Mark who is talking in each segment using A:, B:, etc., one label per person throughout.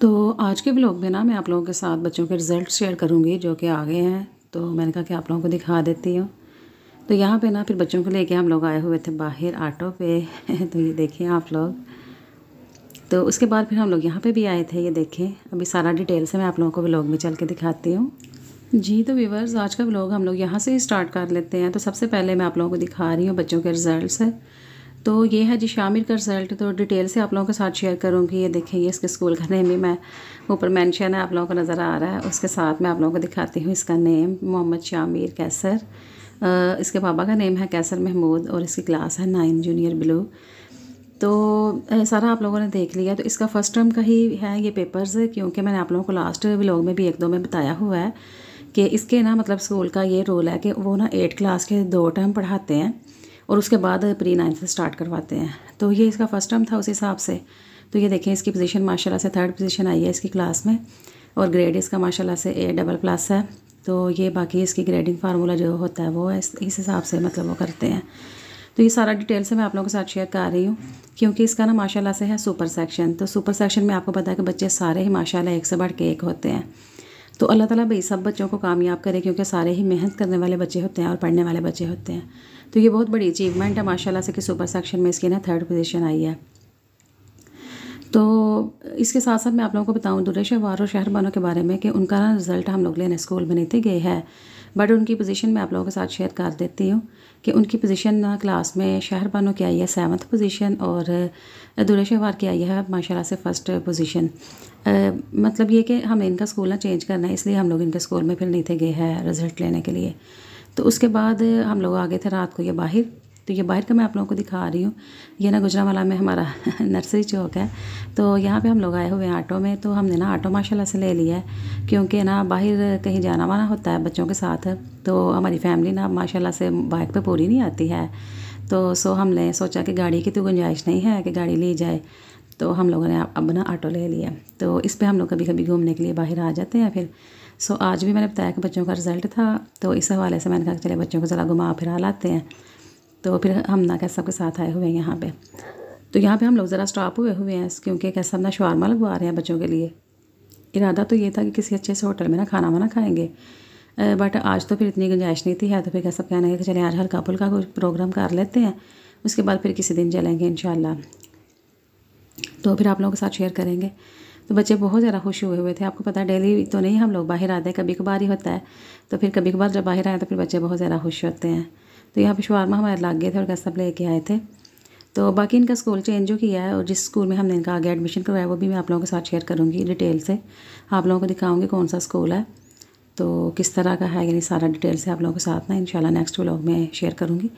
A: तो आज के ब्लॉग में ना मैं आप लोगों के साथ बच्चों के रिज़ल्ट शेयर करूँगी जो कि आ गए हैं तो मैंने कहा कि आप लोगों को दिखा देती हूँ तो यहाँ पे ना फिर बच्चों को लेके हम लोग आए हुए थे बाहर आटो पे तो ये देखें आप लोग तो उसके बाद फिर हम लोग यहाँ पे भी आए थे ये देखें अभी सारा डिटेल से मैं आप लोगों को ब्लॉग में चल के दिखाती हूँ जी तो व्यूवर्स आज का ब्लॉग हम लोग यहाँ से ही स्टार्ट कर लेते हैं तो सबसे पहले मैं आप लोगों को दिखा रही हूँ बच्चों के रिज़ल्ट तो ये है जी शामिर का रिज़ल्ट तो डिटेल से आप लोगों के साथ शेयर करूँगी ये देखें ये इसके स्कूल का नेम भी मैं ऊपर मेंशन है आप लोगों को नज़र आ रहा है उसके साथ मैं आप लोगों को दिखाती हूँ इसका नेम मोहम्मद शामिर कैसर इसके पापा का नेम है कैसर महमूद और इसकी क्लास है नाइन जूनियर ब्लू तो सारा आप लोगों ने देख लिया तो इसका फ़र्स्ट टर्म का ही है ये पेपर्स क्योंकि मैंने आप लोगों को लास्ट ब्लॉग में भी एक दो में बताया हुआ है कि इसके ना मतलब स्कूल का ये रोल है कि वो ना एट क्लास के दो टर्म पढ़ाते हैं और उसके बाद प्री नाइन्थ से स्टार्ट करवाते हैं तो ये इसका फर्स्ट टर्म था उस हिसाब से तो ये देखें इसकी पोजीशन माशाल्लाह से थर्ड पोजीशन आई है इसकी क्लास में और ग्रेड इसका माशाल्लाह से ए डबल प्लस है तो ये बाकी इसकी ग्रेडिंग फार्मूला जो होता है वो इस हिसाब से मतलब वो करते हैं तो ये सारा डिटेल से मैं आप लोगों के साथ शेयर कर रही हूँ क्योंकि इसका ना माशाल्लाह से है सुपर सेक्शन तो सुपर सेक्शन में आपको पता है कि बच्चे सारे ही माशाल्लाह एक से बढ़ के एक होते हैं तो अल्लाह ताला भाई सब बच्चों को कामयाब करे क्योंकि सारे ही मेहनत करने वाले बच्चे होते हैं और पढ़ने वाले बच्चे होते हैं तो ये बहुत बड़ी अचीवमेंट है माशाल्लाह से कि सुपर सेक्शन में इसकी ना थर्ड पोजीशन आई है तो इसके साथ साथ मैं आप लोगों को बताऊं दुरे शहवार और शहरबानों के बारे में कि उनका ना रिज़ल्ट हम लोग लेने स्कूल में नहीं थे गए है बट उनकी पोजीशन मैं आप लोगों के साथ शेयर कर देती हूँ कि उनकी पोजीशन ना क्लास में शहरबानों की आई है सेवन्थ पोजीशन और दुरे शहवार की आई है माशाला से फ़र्स्ट पोजिशन मतलब ये कि हमें इनका स्कूल ना चेंज करना है इसलिए हम लोग इनके स्कूल में फिर नहीं थे गए है रिज़ल्ट लेने के लिए तो उसके बाद हम लोग आ गए थे रात को ये बाहर तो ये बाहर का मैं आप लोगों को दिखा रही हूँ ये ना गुजरावाला में हमारा नर्सरी चौक है तो यहाँ पे हम लोग आए हुए हैं ऑटो में तो हमने ना ऑटो माशाल्लाह से ले लिया है क्योंकि ना बाहर कहीं जाना वाना होता है बच्चों के साथ तो हमारी फैमिली ना माशाल्लाह से बाइक पे पूरी नहीं आती है तो सो हमने सोचा कि गाड़ी की तो गुंजाइश नहीं है कि गाड़ी ली जाए तो हम लोगों ने अब ना ऑटो ले लिया तो इस पर हम लोग कभी कभी घूमने के लिए बाहर आ जाते हैं फिर सो आज भी मैंने बताया कि बच्चों का रिज़ल्ट था तो इस हवाले से मैंने कहा चले बच्चों को ज़रा घुमा फिरा लाते हैं तो फिर हम ना कैसा के साथ आए हुए हैं यहाँ पे तो यहाँ पे हम लोग ज़रा स्टॉप हुए हुए हैं क्योंकि कैसा ना शवारमा लगवा रहे हैं बच्चों के लिए इरादा तो ये था कि किसी अच्छे से होटल में ना खाना वाना खाएँगे बट आज तो फिर इतनी गुंजाइश नहीं थी है तो फिर कैसा कहना है कि चले आज हल्का फुल्का कुछ प्रोग्राम कर लेते हैं उसके बाद फिर किसी दिन चलेंगे इन तो फिर आप लोगों के साथ शेयर करेंगे तो बच्चे बहुत ज़्यादा खुश हुए हुए थे आपको पता है डेली तो नहीं हम लोग बाहर आते हैं कभी कभार ही होता है तो फिर कभी कभार जब बाहर आए तो फिर बच्चे बहुत ज़्यादा खुश होते हैं तो यहाँ पे शुरमा हमारे लाग गए थे और गस्तब लेके आए थे तो बाकी इनका स्कूल चेंज जो किया है और जिस स्कूल में हमने इनका आगे एडमिशन करवाया वो भी मैं आप लोगों के साथ शेयर करूँगी डिटेल से आप लोगों को दिखाऊँगी कौन सा स्कूल है तो किस तरह का है यानी सारा डिटेल से आप लोगों के साथ ना इनशाला नेक्स्ट व्लॉग में शेयर करूँगी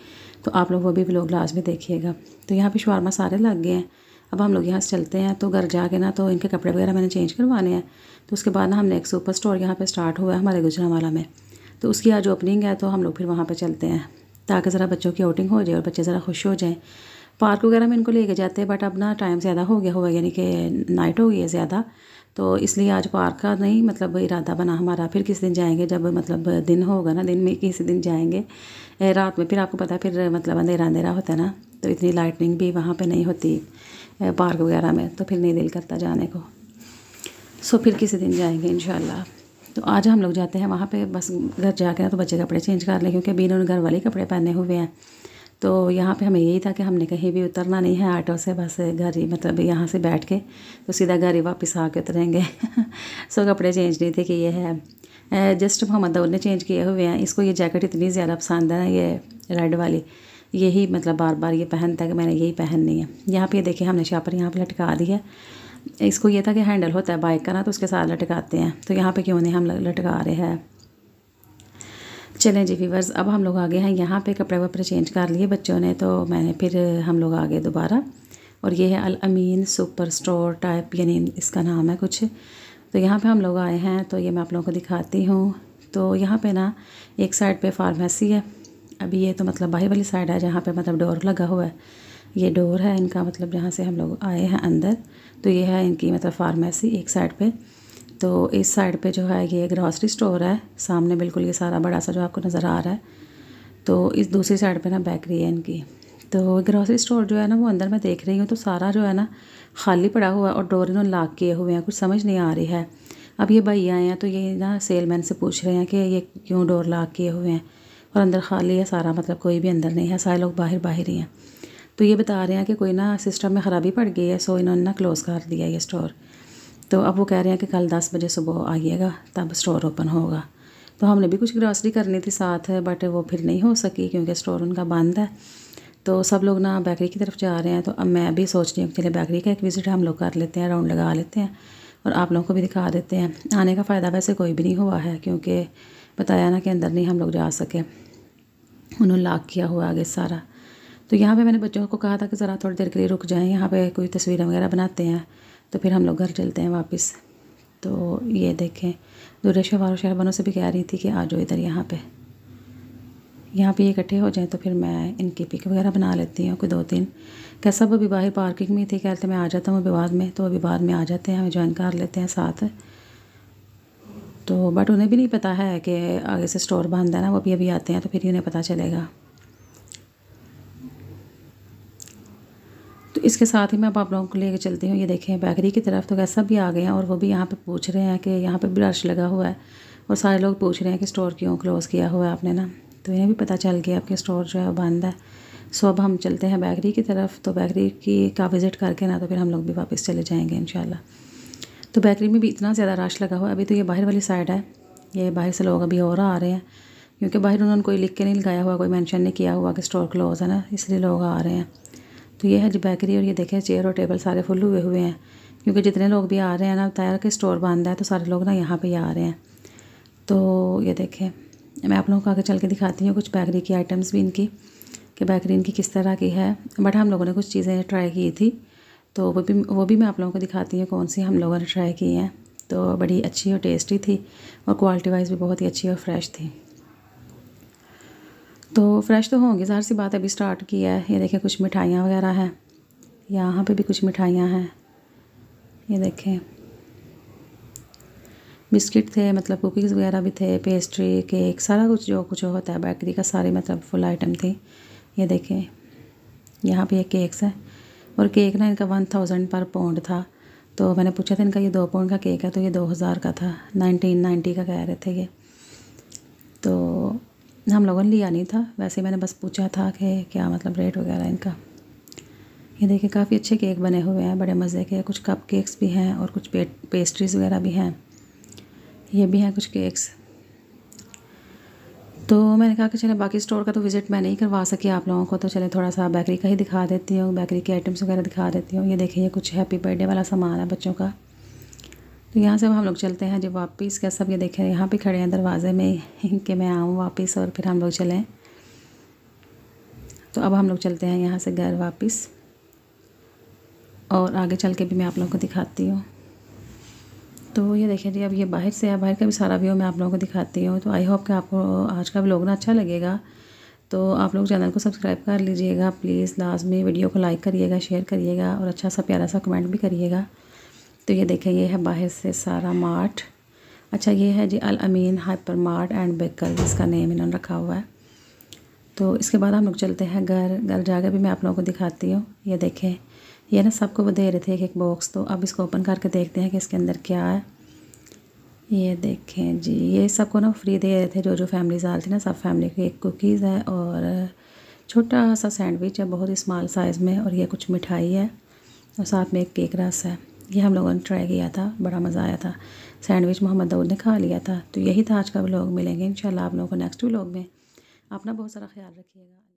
A: तो आप लोग वो भी व्लॉग लास्ट में देखिएगा तो यहाँ पे शुरमा सारे लग गए हैं अब हम लोग यहाँ से चलते हैं तो घर जाके ना तो इनके कपड़े वगैरह मैंने चेंज करवाने हैं तो उसके बाद ना हमने एक सुपर स्टोर यहाँ पर स्टार्ट हुआ है हमारे गुजरावाला में तो उसकी आज ओपनिंग है तो हम लोग फिर वहाँ पर चलते हैं ताकि ज़रा बच्चों की आउटिंग हो जाए और बच्चे ज़रा खुश हो जाएँ पार्क वगैरह में इनको लेके जाते हैं बट अब ना टाइम ज़्यादा हो गया हुआ यानी कि नाइट हो गई है ज़्यादा तो इसलिए आज पार्क का नहीं मतलब इरादा बना हमारा फिर किस दिन जाएंगे जब मतलब दिन होगा ना दिन में किसी दिन जाएंगे रात में फिर आपको पता है फिर मतलब अंधेरा अंधेरा होता है ना तो इतनी लाइटनिंग भी वहाँ पर नहीं होती पार्क वगैरह में तो फिर नहीं दिल करता जाने को सो फिर किसी दिन जाएंगे इन शाला तो आज हम लोग जाते हैं वहाँ पे बस घर जा कर तो बच्चे कपड़े चेंज कर लें क्योंकि अभी इन्होंने घर वाले कपड़े पहने हुए हैं तो यहाँ पे हमें यही था कि हमने कहीं भी उतरना नहीं है ऑटो से बस घर ही मतलब यहाँ से बैठ के तो सीधा घर ही वापस आ के उतरेंगे सो कपड़े चेंज नहीं थे कि ये है जस्ट मोहम्मद दौर ने चेंज किए हुए हैं इसको ये जैकेट इतनी ज़्यादा पसंद है ना ये रेड वाली यही मतलब बार बार ये पहनता है कि मैंने यही पहननी है यहाँ पर देखिए हमने शापर यहाँ पर लटका दी है इसको ये था कि हैंडल होता है बाइक का ना तो उसके साथ लटकाते हैं तो यहाँ पे क्यों नहीं हम लटका रहे हैं चलें जी फीवर्स अब हम लोग आगे हैं यहाँ पे कपड़े वपड़े चेंज कर लिए बच्चों ने तो मैंने फिर हम लोग आगे दोबारा और ये है Al Ameen super store type यानी इसका नाम है कुछ तो यहाँ पे हम लोग आए हैं तो ये मैं आप लोगों को दिखाती हूँ तो यहाँ पे ना एक साइड पर फार्मेसी है अभी ये तो मतलब बाहर वाली साइड है जहाँ पर मतलब डोर लगा हुआ है ये डोर है इनका मतलब जहाँ से हम लोग आए हैं अंदर तो ये है इनकी मतलब फार्मेसी एक साइड पे तो इस साइड पे जो है ये ग्रॉसरी स्टोर है सामने बिल्कुल ये सारा बड़ा सा जो आपको नज़र आ रहा है तो इस दूसरी साइड पे ना बेकरी है इनकी तो ग्रॉसरी स्टोर जो है ना वो अंदर मैं देख रही हूँ तो सारा जो है ना खाली पड़ा हुआ है और डोर इन्होंने लाक किए हुए हैं कुछ समझ नहीं आ रही है अब ये भैया आए हैं तो ये ना सेलमैन से पूछ रहे हैं कि ये क्यों डोर लाक किए हुए हैं और अंदर खाली है सारा मतलब कोई भी अंदर नहीं है सारे लोग बाहर बाहर ही हैं तो ये बता रहे हैं कि कोई ना सिस्टम में ख़राबी पड़ गई है सो इन्होंने ना क्लोज़ कर दिया ये स्टोर तो अब वो कह रहे हैं कि कल दस बजे सुबह आइएगा तब स्टोर ओपन होगा तो हमने भी कुछ ग्रॉसरी करनी थी साथ बट वो फिर नहीं हो सकी क्योंकि स्टोर उनका बंद है तो सब लोग ना बेकरी की तरफ जा रहे हैं तो अब मैं भी सोच रही हूँ चले बेकरी का एक विज़िट हम लोग कर लेते हैं राउंड लगा लेते हैं और आप लोगों को भी दिखा देते हैं आने का फ़ायदा वैसे कोई भी नहीं हुआ है क्योंकि बताया ना कि अंदर नहीं हम लोग जा सके उन्होंने लाक किया हुआ आगे सारा तो यहाँ पे मैंने बच्चों को कहा था कि ज़रा थोड़ी देर के लिए रुक जाएँ यहाँ पे कोई तस्वीरें वगैरह बनाते हैं तो फिर हम लोग घर चलते हैं वापस तो ये देखें दुरेश वारो शहरबानों से भी कह रही थी कि आ जाओ इधर यहाँ पर यहाँ पे इकट्ठे हो जाएँ तो फिर मैं इनकी पिक वगैरह बना लेती हूँ कोई दो तीन क्या सब अभी बाहर पार्किंग में थी कहते मैं आ जाता हूँ अभी बाद में तो अभी बाद में आ जाते हैं हमें ज्वाइन कर लेते हैं साथ तो बट उन्हें भी नहीं पता है कि आगे से स्टोर बंद है ना वो भी अभी आते हैं तो फिर उन्हें पता चलेगा तो इसके साथ ही मैं अब आप लोगों को लेकर चलती हूँ ये देखें बैकरी की तरफ तो कैसा भी आ गए हैं और वो भी यहाँ पे पूछ रहे हैं कि यहाँ पे भी रश लगा हुआ है और सारे लोग पूछ रहे हैं कि स्टोर क्यों क्लोज़ किया हुआ है आपने ना तो इन्हें भी पता चल गया आपके स्टोर जो है बंद है सो अब हम चलते हैं बैकरी की तरफ तो बैकरी की का विज़िट करके ना तो फिर हम लोग भी वापस चले जाएँगे इन तो बैकरी में भी इतना ज़्यादा रश लगा हुआ है अभी तो ये बाहर वाली साइड है ये बाहर से लोग अभी और आ रहे हैं क्योंकि बाहर उन्होंने कोई लिख के नहीं लगाया हुआ कोई मैंशन नहीं किया हुआ कि स्टोर क्लोज़ है ना इसलिए लोग आ रहे हैं तो ये है जी बेकरी और ये देखें चेयर और टेबल सारे फुल हुए हुए हैं क्योंकि जितने लोग भी आ रहे हैं ना तैयार के स्टोर बंद है तो सारे लोग ना यहाँ पे ही आ रहे हैं तो ये देखें मैं आप लोगों को आगे चल के दिखाती हूँ कुछ बेकरी की आइटम्स भी इनकी कि बेकरी इनकी किस तरह की है बट हम लोगों ने कुछ चीज़ें ट्राई की थी तो वो भी वो भी मैं आप लोगों को दिखाती हूँ कौन सी हम लोगों ने ट्राई की हैं तो बड़ी अच्छी और टेस्टी थी और क्वालिटी वाइज भी बहुत ही अच्छी और फ्रेश थी तो फ्रेश तो होंगे ज़ाहिर सी बात अभी स्टार्ट की है ये देखें कुछ मिठाइयाँ वगैरह हैं यहाँ पे भी कुछ मिठाइयाँ हैं ये देखें बिस्किट थे मतलब कुकीज़ वगैरह भी थे पेस्ट्री केक सारा कुछ जो कुछ होता है बेकरी का सारी मतलब फुल आइटम थी ये देखें यहाँ पे ये केक्स है और केक ना इनका वन थाउजेंड पर पाउंड था तो मैंने पूछा था इनका ये दो पाउंड का केक है तो ये दो हज़ार का था नाइनटीन नाइन्टी का कह रहे थे ये हम लोगों ने लिया नहीं था वैसे मैंने बस पूछा था कि क्या मतलब रेट वगैरह इनका ये देखिए काफ़ी अच्छे केक बने हुए हैं बड़े मज़े के कुछ कप केक्स भी हैं और कुछ पे, पेस्ट्रीज़ वगैरह भी हैं ये भी हैं कुछ केक्स तो मैंने कहा कि चले बाकी स्टोर का तो विज़िट मैं नहीं करवा सकी आप लोगों को तो चले थोड़ा सा बेकरी का ही दिखा देती हूँ बेकरी के आइटम्स वगैरह दिखा देती हूँ ये देखिए ये कुछ हैप्पी बर्थडे वाला सामान है बच्चों का तो यहाँ से हम लोग चलते हैं जब वापस क्या सब ये देखें यहाँ पे खड़े हैं दरवाज़े में कि मैं आऊँ वापस और फिर हम लोग चलें तो अब हम लोग चलते हैं यहाँ से घर वापस और आगे चल के भी मैं आप लोगों को दिखाती हूँ तो ये देखिए जी अब ये बाहर से है बाहर का भी सारा व्यू मैं आप लोगों को दिखाती हूँ तो आई होप कि आपको आज का लोग ना अच्छा लगेगा तो आप लोग चैनल को सब्सक्राइब कर लीजिएगा प्लीज़ लाजमी वीडियो को लाइक करिएगा शेयर करिएगा और अच्छा सा प्यारा सा कमेंट भी करिएगा तो ये देखें ये है बाहर से सारा मार्ट अच्छा ये है जी Al Ameen hyper mart and baker इसका नेम इन्होंने रखा हुआ है तो इसके बाद हम लोग चलते हैं घर घर जाकर भी मैं आप लोगों को दिखाती हूँ ये देखें ये ना सबको वो दे रहे थे एक एक बॉक्स तो अब इसको ओपन करके देखते हैं कि इसके अंदर क्या है ये देखें जी ये सबको ना फ्री दे रहे थे जो जो फैमिलीज आ रही थी ना सब फैमिली की एक कुकीज़ है और छोटा सा सैंडविच है बहुत ही स्मॉल साइज़ में और ये कुछ मिठाई है और साथ में एक केक रस है ये हम लोगों ने ट्राई किया था बड़ा मज़ा आया था सैंडविच मोहम्मद दाऊद ने खा लिया था तो यही था आज का व्लॉग मिलेंगे इंशाल्लाह आप लोगों को नेक्स्ट व्लॉग में अपना बहुत सारा ख्याल रखिएगा